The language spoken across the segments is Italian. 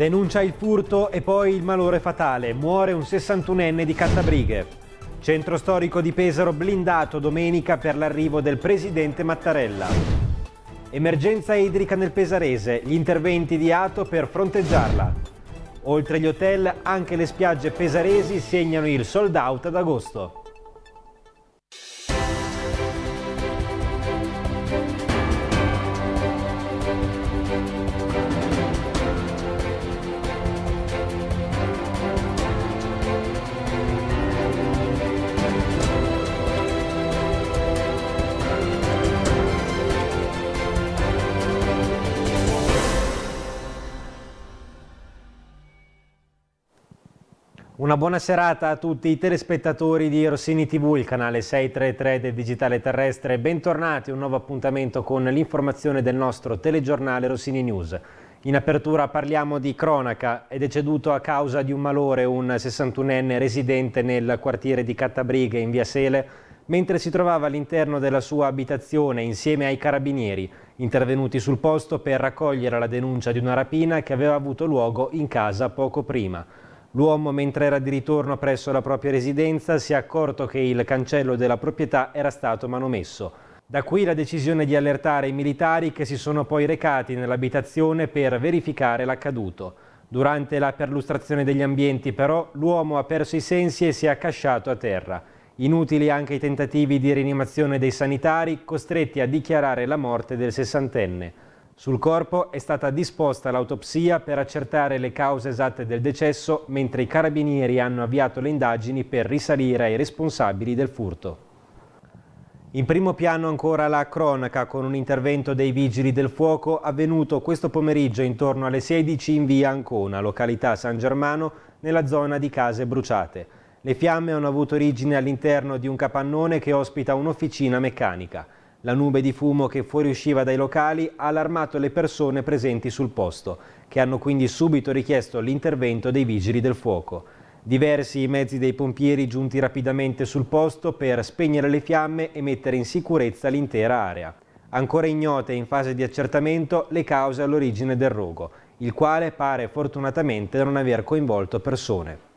Denuncia il furto e poi il malore fatale. Muore un 61enne di Cantabrighe. Centro storico di Pesaro blindato domenica per l'arrivo del presidente Mattarella. Emergenza idrica nel Pesarese, gli interventi di Ato per fronteggiarla. Oltre gli hotel, anche le spiagge pesaresi segnano il sold out ad agosto. Una buona serata a tutti i telespettatori di Rossini TV, il canale 633 del Digitale Terrestre. Bentornati a un nuovo appuntamento con l'informazione del nostro telegiornale Rossini News. In apertura parliamo di cronaca. È deceduto a causa di un malore un 61enne residente nel quartiere di Cattabrighe in via Sele mentre si trovava all'interno della sua abitazione insieme ai carabinieri, intervenuti sul posto per raccogliere la denuncia di una rapina che aveva avuto luogo in casa poco prima. L'uomo, mentre era di ritorno presso la propria residenza, si è accorto che il cancello della proprietà era stato manomesso. Da qui la decisione di allertare i militari che si sono poi recati nell'abitazione per verificare l'accaduto. Durante la perlustrazione degli ambienti, però, l'uomo ha perso i sensi e si è accasciato a terra. Inutili anche i tentativi di rianimazione dei sanitari, costretti a dichiarare la morte del sessantenne. Sul corpo è stata disposta l'autopsia per accertare le cause esatte del decesso, mentre i carabinieri hanno avviato le indagini per risalire ai responsabili del furto. In primo piano ancora la cronaca con un intervento dei vigili del fuoco avvenuto questo pomeriggio intorno alle 16 in via Ancona, località San Germano, nella zona di case bruciate. Le fiamme hanno avuto origine all'interno di un capannone che ospita un'officina meccanica. La nube di fumo che fuoriusciva dai locali ha allarmato le persone presenti sul posto, che hanno quindi subito richiesto l'intervento dei vigili del fuoco. Diversi i mezzi dei pompieri giunti rapidamente sul posto per spegnere le fiamme e mettere in sicurezza l'intera area. Ancora ignote in fase di accertamento le cause all'origine del rogo, il quale pare fortunatamente non aver coinvolto persone.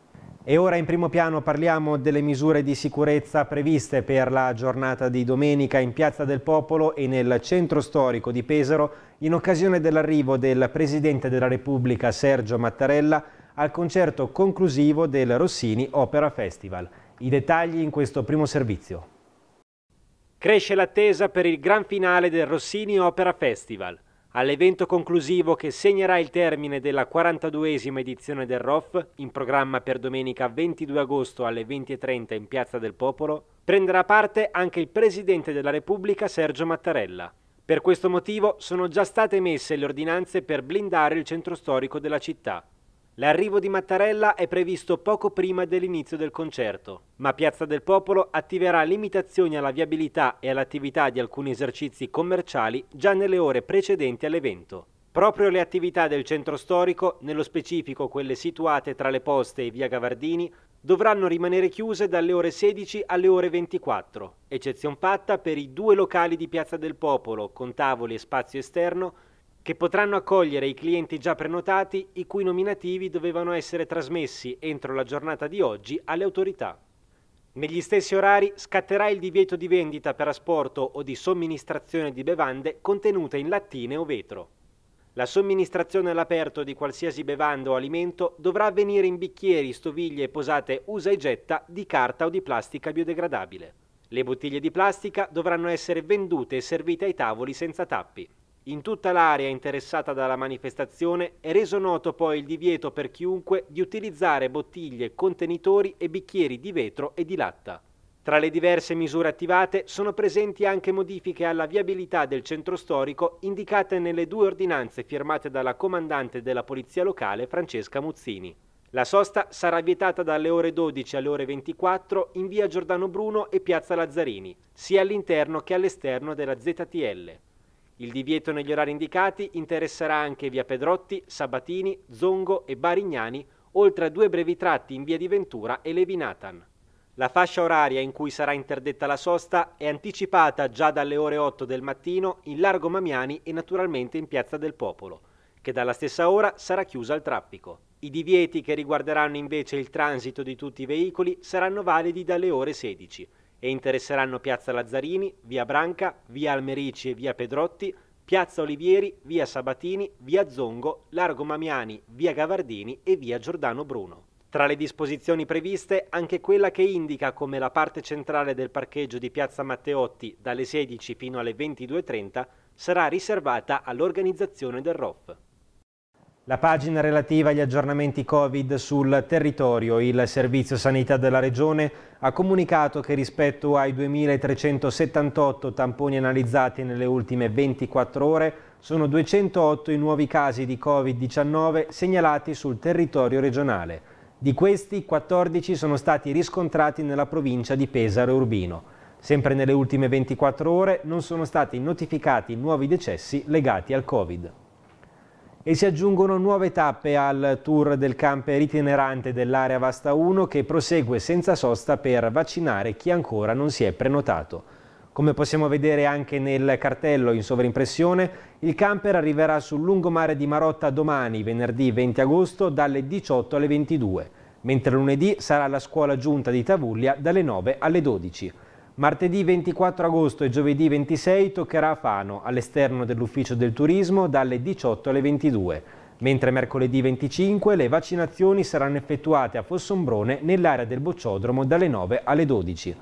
E ora in primo piano parliamo delle misure di sicurezza previste per la giornata di domenica in Piazza del Popolo e nel centro storico di Pesaro in occasione dell'arrivo del Presidente della Repubblica Sergio Mattarella al concerto conclusivo del Rossini Opera Festival. I dettagli in questo primo servizio. Cresce l'attesa per il gran finale del Rossini Opera Festival. All'evento conclusivo che segnerà il termine della 42esima edizione del ROF, in programma per domenica 22 agosto alle 20.30 in Piazza del Popolo, prenderà parte anche il Presidente della Repubblica Sergio Mattarella. Per questo motivo sono già state emesse le ordinanze per blindare il centro storico della città. L'arrivo di Mattarella è previsto poco prima dell'inizio del concerto, ma Piazza del Popolo attiverà limitazioni alla viabilità e all'attività di alcuni esercizi commerciali già nelle ore precedenti all'evento. Proprio le attività del centro storico, nello specifico quelle situate tra le poste e via Gavardini, dovranno rimanere chiuse dalle ore 16 alle ore 24, eccezion fatta per i due locali di Piazza del Popolo con tavoli e spazio esterno che potranno accogliere i clienti già prenotati i cui nominativi dovevano essere trasmessi entro la giornata di oggi alle autorità. Negli stessi orari scatterà il divieto di vendita per asporto o di somministrazione di bevande contenute in lattine o vetro. La somministrazione all'aperto di qualsiasi bevanda o alimento dovrà avvenire in bicchieri, stoviglie e posate usa e getta di carta o di plastica biodegradabile. Le bottiglie di plastica dovranno essere vendute e servite ai tavoli senza tappi. In tutta l'area interessata dalla manifestazione è reso noto poi il divieto per chiunque di utilizzare bottiglie, contenitori e bicchieri di vetro e di latta. Tra le diverse misure attivate sono presenti anche modifiche alla viabilità del centro storico indicate nelle due ordinanze firmate dalla comandante della Polizia Locale Francesca Muzzini. La sosta sarà vietata dalle ore 12 alle ore 24 in via Giordano Bruno e piazza Lazzarini, sia all'interno che all'esterno della ZTL. Il divieto negli orari indicati interesserà anche via Pedrotti, Sabatini, Zongo e Barignani, oltre a due brevi tratti in via di Ventura e Levinatan. La fascia oraria in cui sarà interdetta la sosta è anticipata già dalle ore 8 del mattino in Largo Mamiani e naturalmente in Piazza del Popolo, che dalla stessa ora sarà chiusa al traffico. I divieti che riguarderanno invece il transito di tutti i veicoli saranno validi dalle ore 16 e interesseranno Piazza Lazzarini, Via Branca, Via Almerici e Via Pedrotti, Piazza Olivieri, Via Sabatini, Via Zongo, Largo Mamiani, Via Gavardini e Via Giordano Bruno. Tra le disposizioni previste anche quella che indica come la parte centrale del parcheggio di Piazza Matteotti dalle 16 fino alle 22.30 sarà riservata all'organizzazione del ROF. La pagina relativa agli aggiornamenti Covid sul territorio, il Servizio Sanità della Regione ha comunicato che rispetto ai 2.378 tamponi analizzati nelle ultime 24 ore sono 208 i nuovi casi di Covid-19 segnalati sul territorio regionale. Di questi 14 sono stati riscontrati nella provincia di Pesaro Urbino. Sempre nelle ultime 24 ore non sono stati notificati nuovi decessi legati al Covid. E si aggiungono nuove tappe al tour del camper itinerante dell'area Vasta 1 che prosegue senza sosta per vaccinare chi ancora non si è prenotato. Come possiamo vedere anche nel cartello in sovrimpressione, il camper arriverà sul lungomare di Marotta domani, venerdì 20 agosto, dalle 18 alle 22, mentre lunedì sarà alla scuola giunta di Tavuglia dalle 9 alle 12. Martedì 24 agosto e giovedì 26 toccherà a Fano, all'esterno dell'Ufficio del Turismo, dalle 18 alle 22, mentre mercoledì 25 le vaccinazioni saranno effettuate a Fossombrone nell'area del Bocciodromo dalle 9 alle 12.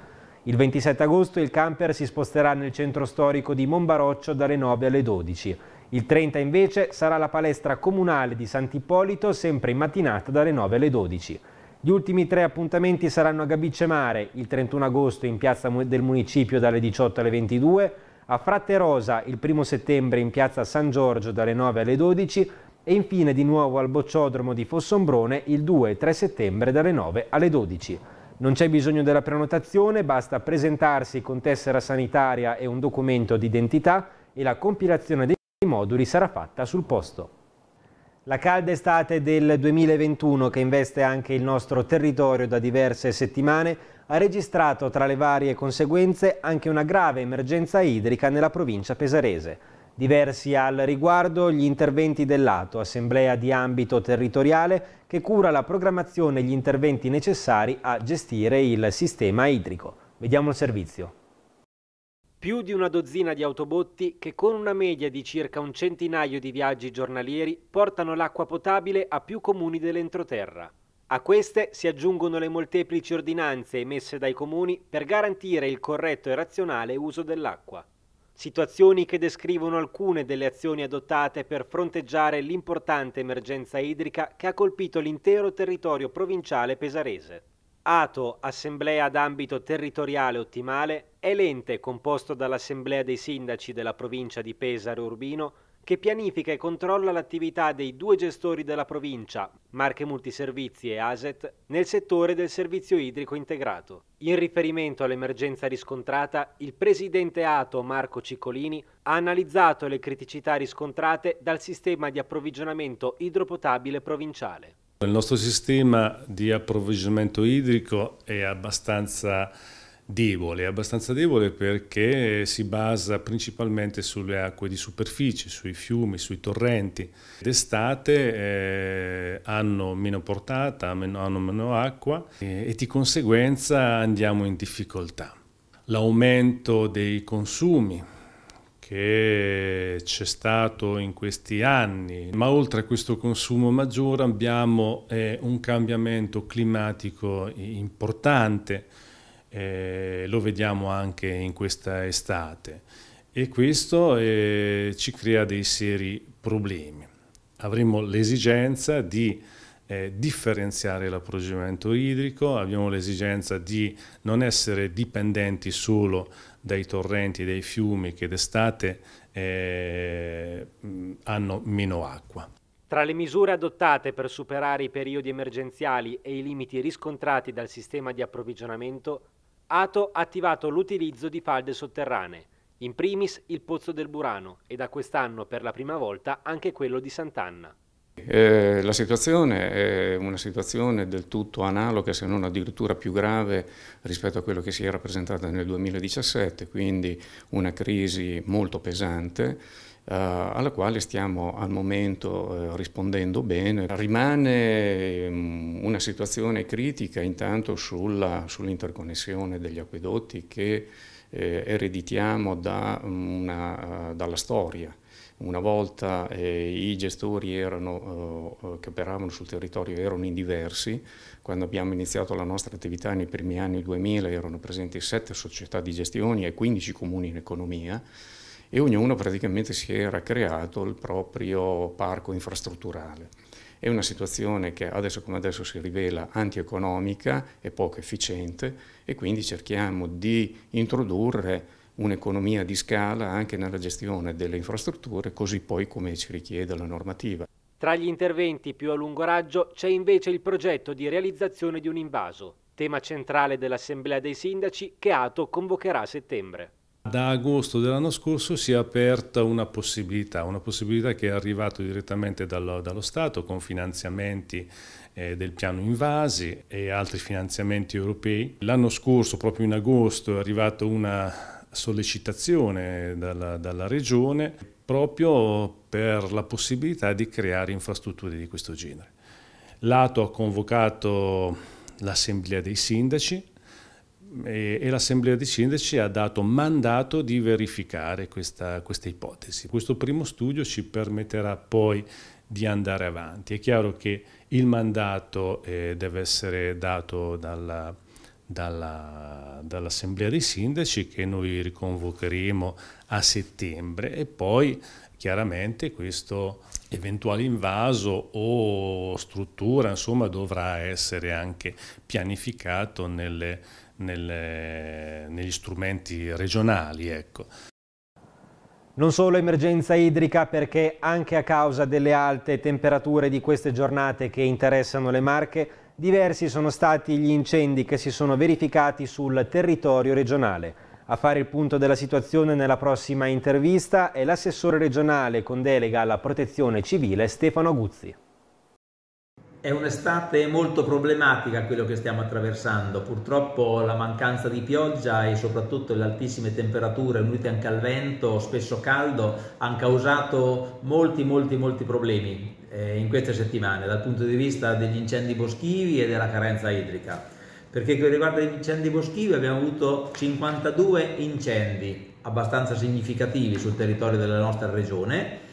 Il 27 agosto il camper si sposterà nel centro storico di Monbaroccio dalle 9 alle 12. Il 30 invece sarà la palestra comunale di Sant'Ippolito sempre in mattinata dalle 9 alle 12. Gli ultimi tre appuntamenti saranno a Gabicce Mare, il 31 agosto in piazza del Municipio dalle 18 alle 22, a Fratte Rosa il 1 settembre in piazza San Giorgio dalle 9 alle 12 e infine di nuovo al Bocciodromo di Fossombrone il 2 e 3 settembre dalle 9 alle 12. Non c'è bisogno della prenotazione, basta presentarsi con tessera sanitaria e un documento d'identità e la compilazione dei moduli sarà fatta sul posto. La calda estate del 2021 che investe anche il nostro territorio da diverse settimane ha registrato tra le varie conseguenze anche una grave emergenza idrica nella provincia pesarese. Diversi al riguardo gli interventi dell'ATO, Assemblea di Ambito Territoriale, che cura la programmazione e gli interventi necessari a gestire il sistema idrico. Vediamo il servizio più di una dozzina di autobotti che con una media di circa un centinaio di viaggi giornalieri portano l'acqua potabile a più comuni dell'entroterra. A queste si aggiungono le molteplici ordinanze emesse dai comuni per garantire il corretto e razionale uso dell'acqua. Situazioni che descrivono alcune delle azioni adottate per fronteggiare l'importante emergenza idrica che ha colpito l'intero territorio provinciale pesarese. ATO, Assemblea d'ambito territoriale ottimale, è l'ente composto dall'Assemblea dei sindaci della provincia di Pesaro Urbino che pianifica e controlla l'attività dei due gestori della provincia, Marche Multiservizi e ASET, nel settore del servizio idrico integrato. In riferimento all'emergenza riscontrata, il presidente ATO Marco Ciccolini ha analizzato le criticità riscontrate dal sistema di approvvigionamento idropotabile provinciale. Il nostro sistema di approvvigionamento idrico è abbastanza debole, è abbastanza debole perché si basa principalmente sulle acque di superficie, sui fiumi, sui torrenti. D'estate eh, hanno meno portata, hanno meno acqua e, eh, e di conseguenza andiamo in difficoltà. L'aumento dei consumi che c'è stato in questi anni, ma oltre a questo consumo maggiore abbiamo eh, un cambiamento climatico importante, eh, lo vediamo anche in questa estate e questo eh, ci crea dei seri problemi. Avremo l'esigenza di eh, differenziare l'approvvigionamento idrico, abbiamo l'esigenza di non essere dipendenti solo dai torrenti, dai fiumi che d'estate eh, hanno meno acqua. Tra le misure adottate per superare i periodi emergenziali e i limiti riscontrati dal sistema di approvvigionamento, Ato ha attivato l'utilizzo di falde sotterranee, in primis il Pozzo del Burano e da quest'anno per la prima volta anche quello di Sant'Anna. Eh, la situazione è una situazione del tutto analoga, se non addirittura più grave rispetto a quello che si era presentata nel 2017, quindi una crisi molto pesante eh, alla quale stiamo al momento eh, rispondendo bene. Rimane mh, mm, una situazione critica intanto sull'interconnessione degli acquedotti che eh, ereditiamo da una, dalla storia una volta eh, i gestori erano, eh, eh che operavano sul territorio erano in diversi, quando abbiamo iniziato la nostra attività nei primi anni 2000 erano presenti sette società di gestione e 15 comuni in economia e ognuno praticamente si era creato il proprio parco infrastrutturale. È una situazione che adesso come adesso si rivela antieconomica e poco efficiente e quindi cerchiamo di introdurre un'economia di scala anche nella gestione delle infrastrutture, così poi come ci richiede la normativa. Tra gli interventi più a lungo raggio c'è invece il progetto di realizzazione di un invaso, tema centrale dell'Assemblea dei Sindaci che Ato convocherà a settembre. Da agosto dell'anno scorso si è aperta una possibilità, una possibilità che è arrivata direttamente dallo, dallo Stato con finanziamenti eh, del piano Invasi e altri finanziamenti europei. L'anno scorso, proprio in agosto, è arrivata una sollecitazione dalla, dalla Regione proprio per la possibilità di creare infrastrutture di questo genere. L'Ato ha convocato l'Assemblea dei Sindaci e, e l'Assemblea dei Sindaci ha dato mandato di verificare questa, questa ipotesi. Questo primo studio ci permetterà poi di andare avanti. È chiaro che il mandato eh, deve essere dato dalla, dalla, dall'Assemblea dei Sindaci che noi riconvocheremo a settembre e poi chiaramente questo eventuale invaso o struttura insomma, dovrà essere anche pianificato nelle, nelle, negli strumenti regionali. Ecco. Non solo emergenza idrica perché anche a causa delle alte temperature di queste giornate che interessano le Marche diversi sono stati gli incendi che si sono verificati sul territorio regionale. A fare il punto della situazione nella prossima intervista è l'assessore regionale con delega alla protezione civile Stefano Aguzzi. È un'estate molto problematica quello che stiamo attraversando. Purtroppo la mancanza di pioggia e soprattutto le altissime temperature unite anche al vento, spesso caldo, hanno causato molti molti molti problemi. Eh, in queste settimane dal punto di vista degli incendi boschivi e della carenza idrica. Perché riguardo agli incendi boschivi abbiamo avuto 52 incendi abbastanza significativi sul territorio della nostra regione,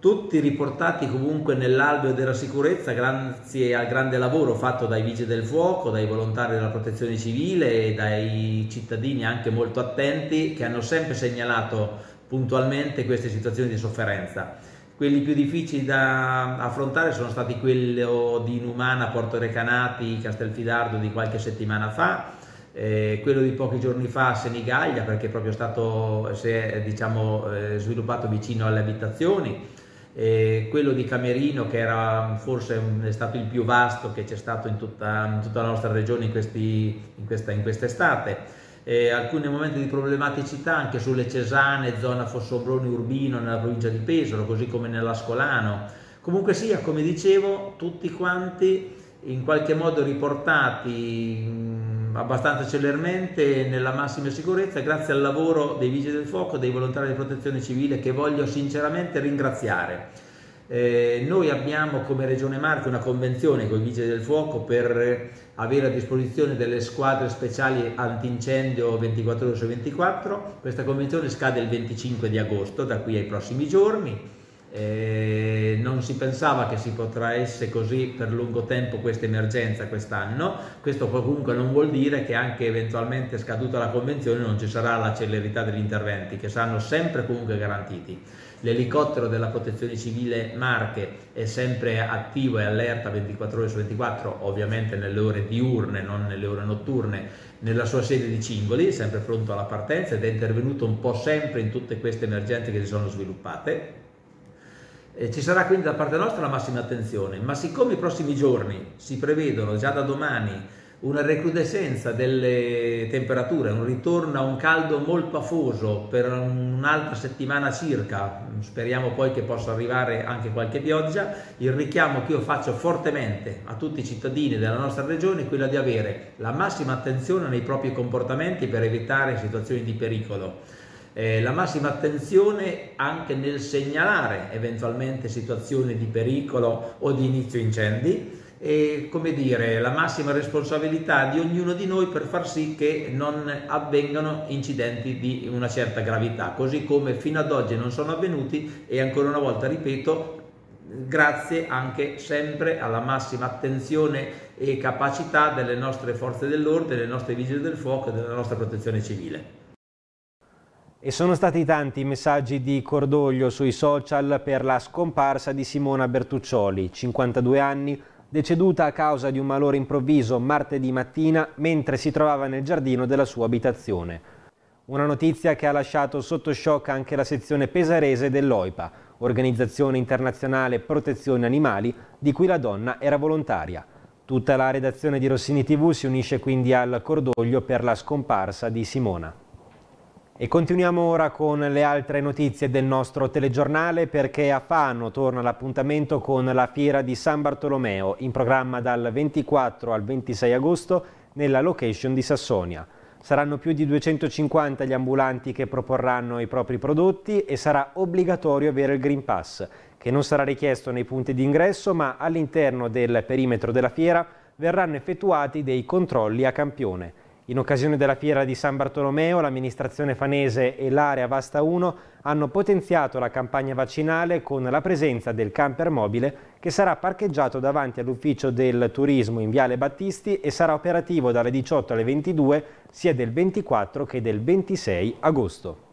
tutti riportati comunque nell'alveo della sicurezza grazie al grande lavoro fatto dai vigili del fuoco, dai volontari della protezione civile e dai cittadini anche molto attenti che hanno sempre segnalato puntualmente queste situazioni di sofferenza. Quelli più difficili da affrontare sono stati quello oh, di Numana, Porto Recanati, Castelfidardo di qualche settimana fa, eh, quello di pochi giorni fa a Senigallia perché è proprio stato, si è diciamo, eh, sviluppato vicino alle abitazioni, eh, quello di Camerino che era forse un, è stato il più vasto che c'è stato in tutta, in tutta, la nostra regione in, questi, in, in quest'estate eh, alcuni momenti di problematicità anche sulle Cesane, zona Fossobroni Urbino nella provincia di Pesaro, così come nell'Ascolano. Comunque sia, come dicevo, tutti quanti in qualche modo riportati mm, abbastanza celermente nella massima sicurezza grazie al lavoro dei vigili del fuoco, dei volontari di protezione civile che voglio sinceramente ringraziare eh, noi abbiamo come Regione Marche una convenzione con i Vigili del Fuoco per eh, avere a disposizione delle squadre speciali antincendio 24 ore su 24. Questa convenzione scade il 25 di agosto, da qui ai prossimi giorni. Eh, non si pensava che si potrasse così per lungo tempo questa emergenza quest'anno, questo comunque non vuol dire che anche eventualmente scaduta la convenzione non ci sarà la celerità degli interventi che saranno sempre comunque garantiti. L'elicottero della protezione civile Marche è sempre attivo e allerta 24 ore su 24, ovviamente nelle ore diurne, non nelle ore notturne, nella sua sede di Cingoli, sempre pronto alla partenza ed è intervenuto un po' sempre in tutte queste emergenze che si sono sviluppate eh, ci sarà quindi da parte nostra la massima attenzione, ma siccome i prossimi giorni si prevedono già da domani una recrudescenza delle temperature, un ritorno a un caldo molto afoso per un'altra settimana circa, speriamo poi che possa arrivare anche qualche pioggia, il richiamo che io faccio fortemente a tutti i cittadini della nostra regione è quello di avere la massima attenzione nei propri comportamenti per evitare situazioni di pericolo eh, la massima attenzione anche nel segnalare eventualmente situazioni di pericolo o di inizio incendi e come dire la massima responsabilità di ognuno di noi per far sì che non avvengano incidenti di una certa gravità, così come fino ad oggi non sono avvenuti e ancora una volta ripeto grazie anche sempre alla massima attenzione e capacità delle nostre forze dell'ordine, delle nostre vigili del fuoco e della nostra protezione civile. E sono stati tanti i messaggi di cordoglio sui social per la scomparsa di Simona Bertuccioli, 52 anni, deceduta a causa di un malore improvviso martedì mattina mentre si trovava nel giardino della sua abitazione. Una notizia che ha lasciato sotto shock anche la sezione pesarese dell'OIPA, Organizzazione Internazionale Protezione Animali, di cui la donna era volontaria. Tutta la redazione di Rossini TV si unisce quindi al cordoglio per la scomparsa di Simona. E continuiamo ora con le altre notizie del nostro telegiornale perché a Fano torna l'appuntamento con la fiera di San Bartolomeo in programma dal 24 al 26 agosto nella location di Sassonia. Saranno più di 250 gli ambulanti che proporranno i propri prodotti e sarà obbligatorio avere il Green Pass, che non sarà richiesto nei punti di ingresso ma all'interno del perimetro della fiera verranno effettuati dei controlli a campione. In occasione della fiera di San Bartolomeo, l'amministrazione fanese e l'area Vasta 1 hanno potenziato la campagna vaccinale con la presenza del camper mobile che sarà parcheggiato davanti all'ufficio del turismo in Viale Battisti e sarà operativo dalle 18 alle 22 sia del 24 che del 26 agosto.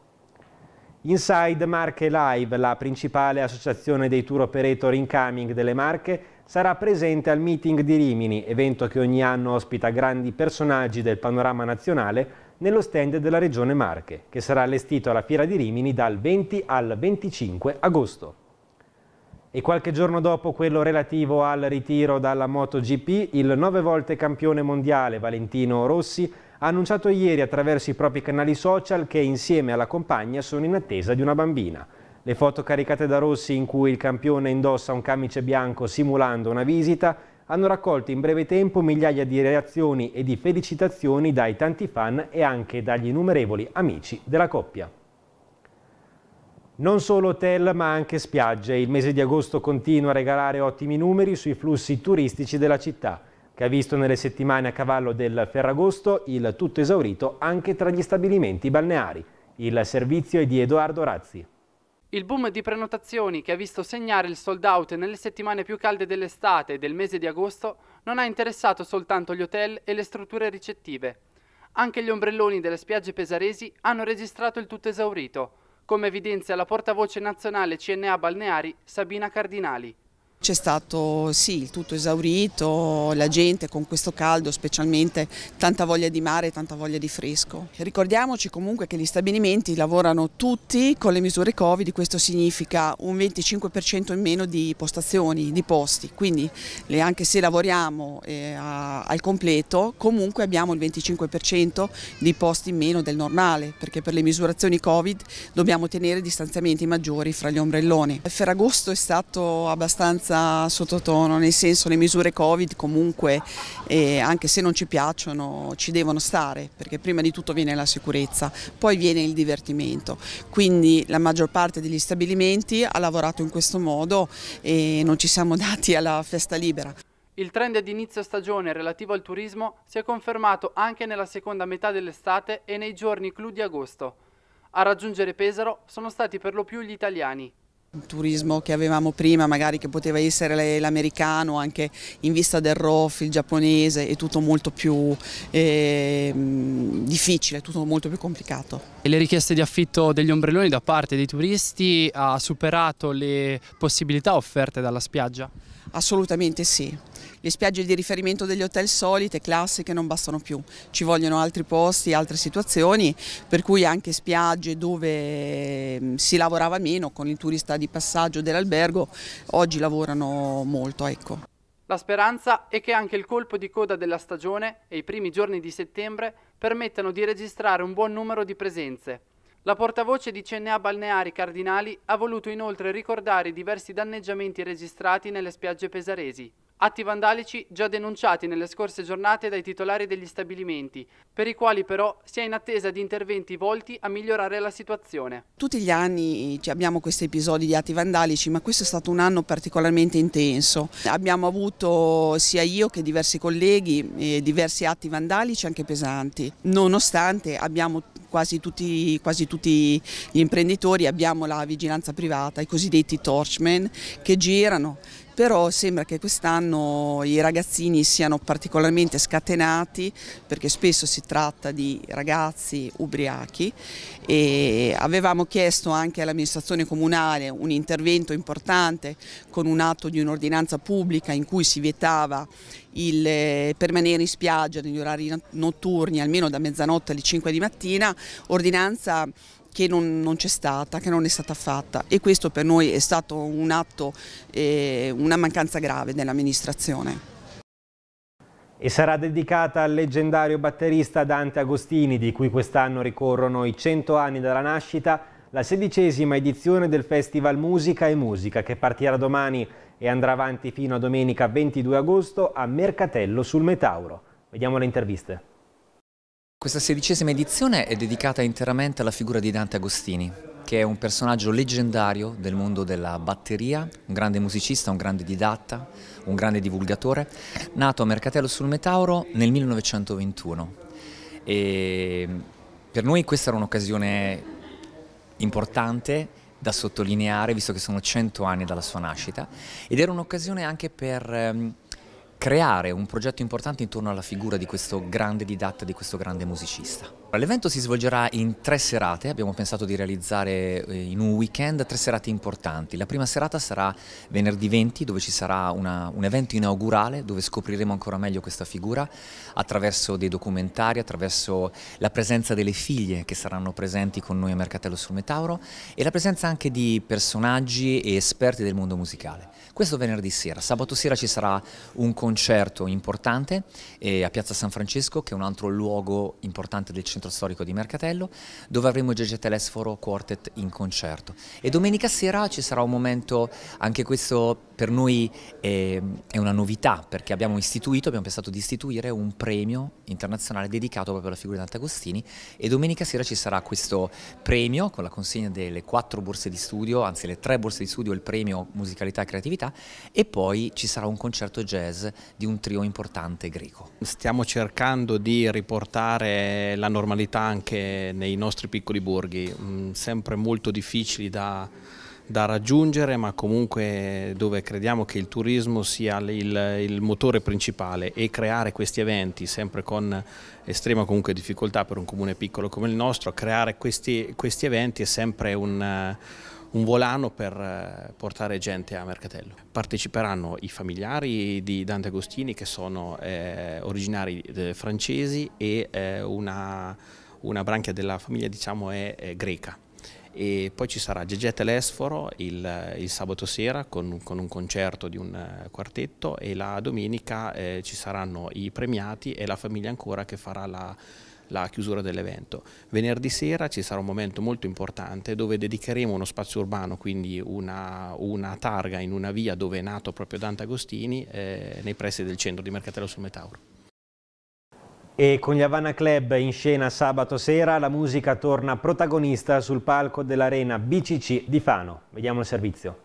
Inside Marche Live, la principale associazione dei tour operator incoming delle Marche, sarà presente al meeting di Rimini, evento che ogni anno ospita grandi personaggi del panorama nazionale, nello stand della Regione Marche, che sarà allestito alla Fiera di Rimini dal 20 al 25 agosto. E qualche giorno dopo quello relativo al ritiro dalla MotoGP, il nove volte campione mondiale Valentino Rossi ha annunciato ieri attraverso i propri canali social che insieme alla compagna sono in attesa di una bambina le foto caricate da Rossi in cui il campione indossa un camice bianco simulando una visita hanno raccolto in breve tempo migliaia di reazioni e di felicitazioni dai tanti fan e anche dagli innumerevoli amici della coppia. Non solo hotel ma anche spiagge. Il mese di agosto continua a regalare ottimi numeri sui flussi turistici della città, che ha visto nelle settimane a cavallo del Ferragosto il tutto esaurito anche tra gli stabilimenti balneari. Il servizio è di Edoardo Razzi. Il boom di prenotazioni che ha visto segnare il sold out nelle settimane più calde dell'estate e del mese di agosto non ha interessato soltanto gli hotel e le strutture ricettive. Anche gli ombrelloni delle spiagge pesaresi hanno registrato il tutto esaurito, come evidenzia la portavoce nazionale CNA Balneari Sabina Cardinali. C'è stato sì, il tutto esaurito, la gente con questo caldo specialmente tanta voglia di mare e tanta voglia di fresco. Ricordiamoci comunque che gli stabilimenti lavorano tutti con le misure Covid, questo significa un 25% in meno di postazioni, di posti, quindi anche se lavoriamo eh, a, al completo comunque abbiamo il 25% di posti in meno del normale perché per le misurazioni Covid dobbiamo tenere distanziamenti maggiori fra gli ombrelloni. Il Ferragosto è stato abbastanza abbastanza sottotono, nel senso le misure Covid comunque, eh, anche se non ci piacciono, ci devono stare, perché prima di tutto viene la sicurezza, poi viene il divertimento. Quindi la maggior parte degli stabilimenti ha lavorato in questo modo e non ci siamo dati alla festa libera. Il trend ad inizio stagione relativo al turismo si è confermato anche nella seconda metà dell'estate e nei giorni clou di agosto. A raggiungere Pesaro sono stati per lo più gli italiani, il turismo che avevamo prima, magari che poteva essere l'americano, anche in vista del ROF, il giapponese, è tutto molto più eh, difficile, tutto molto più complicato. E le richieste di affitto degli ombrelloni da parte dei turisti ha superato le possibilità offerte dalla spiaggia? Assolutamente sì. Le spiagge di riferimento degli hotel solite, classiche, non bastano più. Ci vogliono altri posti, altre situazioni, per cui anche spiagge dove mm, si lavorava meno con il turista di passaggio dell'albergo, oggi lavorano molto. Ecco. La speranza è che anche il colpo di coda della stagione e i primi giorni di settembre permettano di registrare un buon numero di presenze, la portavoce di CNA Balneari Cardinali ha voluto inoltre ricordare i diversi danneggiamenti registrati nelle spiagge pesaresi. Atti vandalici già denunciati nelle scorse giornate dai titolari degli stabilimenti, per i quali però si è in attesa di interventi volti a migliorare la situazione. Tutti gli anni cioè, abbiamo questi episodi di atti vandalici, ma questo è stato un anno particolarmente intenso. Abbiamo avuto sia io che diversi colleghi eh, diversi atti vandalici anche pesanti, nonostante abbiamo quasi tutti, quasi tutti gli imprenditori abbiamo la vigilanza privata, i cosiddetti torchmen che girano però sembra che quest'anno i ragazzini siano particolarmente scatenati perché spesso si tratta di ragazzi ubriachi e avevamo chiesto anche all'amministrazione comunale un intervento importante con un atto di un'ordinanza pubblica in cui si vietava il eh, permanere in spiaggia negli orari notturni almeno da mezzanotte alle 5 di mattina, ordinanza che non, non c'è stata, che non è stata fatta e questo per noi è stato un atto, eh, una mancanza grave dell'amministrazione e sarà dedicata al leggendario batterista Dante Agostini, di cui quest'anno ricorrono i 100 anni dalla nascita, la sedicesima edizione del Festival Musica e Musica, che partirà domani e andrà avanti fino a domenica 22 agosto a Mercatello sul Metauro. Vediamo le interviste. Questa sedicesima edizione è dedicata interamente alla figura di Dante Agostini, che è un personaggio leggendario del mondo della batteria, un grande musicista, un grande didatta, un grande divulgatore, nato a Mercatello sul Metauro nel 1921. E per noi questa era un'occasione importante da sottolineare, visto che sono 100 anni dalla sua nascita, ed era un'occasione anche per ehm, creare un progetto importante intorno alla figura di questo grande didatta, di questo grande musicista. L'evento si svolgerà in tre serate, abbiamo pensato di realizzare eh, in un weekend tre serate importanti. La prima serata sarà venerdì 20 dove ci sarà una, un evento inaugurale dove scopriremo ancora meglio questa figura attraverso dei documentari, attraverso la presenza delle figlie che saranno presenti con noi a Mercatello sul Metauro e la presenza anche di personaggi e esperti del mondo musicale. Questo venerdì sera, sabato sera ci sarà un concerto importante eh, a Piazza San Francesco che è un altro luogo importante del centro centro storico di Mercatello, dove avremo Gege Telesforo Quartet in concerto. E domenica sera ci sarà un momento, anche questo per noi è, ehm, è una novità, perché abbiamo istituito, abbiamo pensato di istituire un premio internazionale dedicato proprio alla figura di Ant'Agostini e domenica sera ci sarà questo premio con la consegna delle quattro borse di studio, anzi le tre borse di studio, il premio musicalità e creatività e poi ci sarà un concerto jazz di un trio importante greco. Stiamo cercando di riportare la normalità normalità anche nei nostri piccoli borghi, mm, sempre molto difficili da, da raggiungere ma comunque dove crediamo che il turismo sia il, il, motore principale e creare questi eventi sempre con estrema comunque difficoltà per un comune piccolo come il nostro, creare questi, questi eventi è sempre un un volano per eh, portare gente a Mercatello. Parteciperanno i familiari di Dante Agostini che sono eh, originari eh, francesi e eh, una, una, branchia della famiglia diciamo, è, è greca e poi ci sarà Gegete Lesforo il, il sabato sera con, con, un concerto di un eh, quartetto e la domenica eh, ci saranno i premiati e la famiglia ancora che farà la la chiusura dell'evento. Venerdì sera ci sarà un momento molto importante dove dedicheremo uno spazio urbano, quindi una, una targa in una via dove è nato proprio Dante Agostini, eh, nei pressi del centro di Mercatello sul Metauro. E con gli Havana Club in scena sabato sera la musica torna protagonista sul palco dell'arena BCC di Fano. Vediamo il servizio.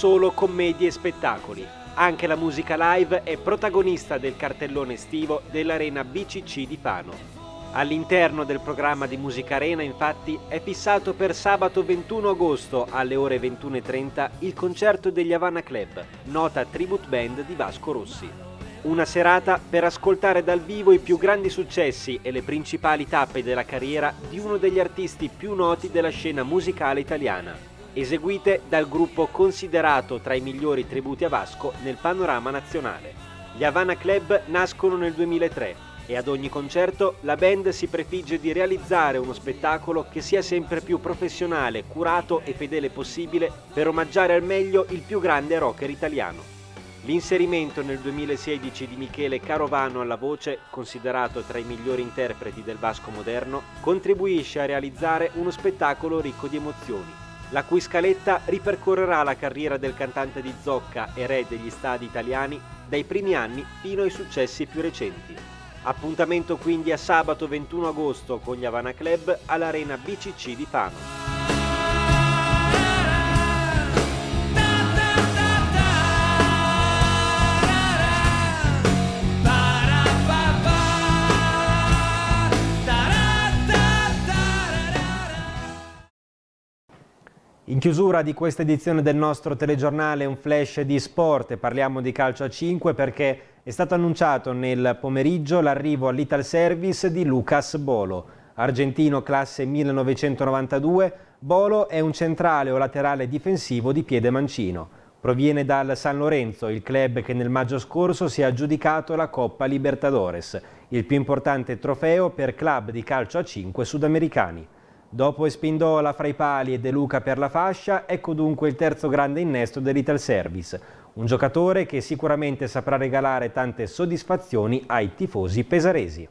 solo commedie e spettacoli. Anche la musica live è protagonista del cartellone estivo dell'Arena BCC di Pano. All'interno del programma di Musica Arena, infatti, è fissato per sabato 21 agosto alle ore 21.30 il concerto degli Havana Club, nota tribute band di Vasco Rossi. Una serata per ascoltare dal vivo i più grandi successi e le principali tappe della carriera di uno degli artisti più noti della scena musicale italiana eseguite dal gruppo considerato tra i migliori tributi a Vasco nel panorama nazionale. Gli Havana Club nascono nel 2003 e ad ogni concerto la band si prefigge di realizzare uno spettacolo che sia sempre più professionale, curato e fedele possibile per omaggiare al meglio il più grande rocker italiano. L'inserimento nel 2016 di Michele Carovano alla voce, considerato tra i migliori interpreti del Vasco moderno, contribuisce a realizzare uno spettacolo ricco di emozioni, la cui scaletta ripercorrerà la carriera del cantante di zocca e re degli stadi italiani dai primi anni fino ai successi più recenti. Appuntamento quindi a sabato 21 agosto con gli Havana Club all'Arena BCC di Fano. In chiusura di questa edizione del nostro telegiornale un flash di sport, parliamo di calcio a 5 perché è stato annunciato nel pomeriggio l'arrivo all'Ital Service di Lucas Bolo. Argentino classe 1992, Bolo è un centrale o laterale difensivo di piede mancino. Proviene dal San Lorenzo, il club che nel maggio scorso si è aggiudicato la Coppa Libertadores, il più importante trofeo per club di calcio a 5 sudamericani. Dopo Espindola fra i pali e De Luca per la fascia, ecco dunque il terzo grande innesto dell'Ital Service. un giocatore che sicuramente saprà regalare tante soddisfazioni ai tifosi pesaresi.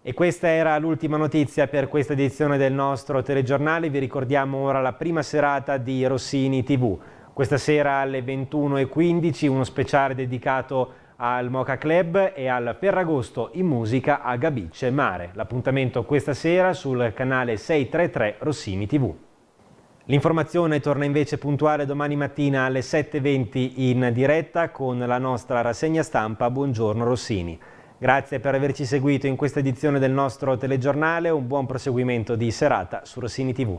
E questa era l'ultima notizia per questa edizione del nostro telegiornale, vi ricordiamo ora la prima serata di Rossini TV. Questa sera alle 21.15 uno speciale dedicato a al Moca Club e al Ferragosto in musica a Gabice Mare. L'appuntamento questa sera sul canale 633 Rossini TV. L'informazione torna invece puntuale domani mattina alle 7.20 in diretta con la nostra rassegna stampa Buongiorno Rossini. Grazie per averci seguito in questa edizione del nostro telegiornale, un buon proseguimento di serata su Rossini TV.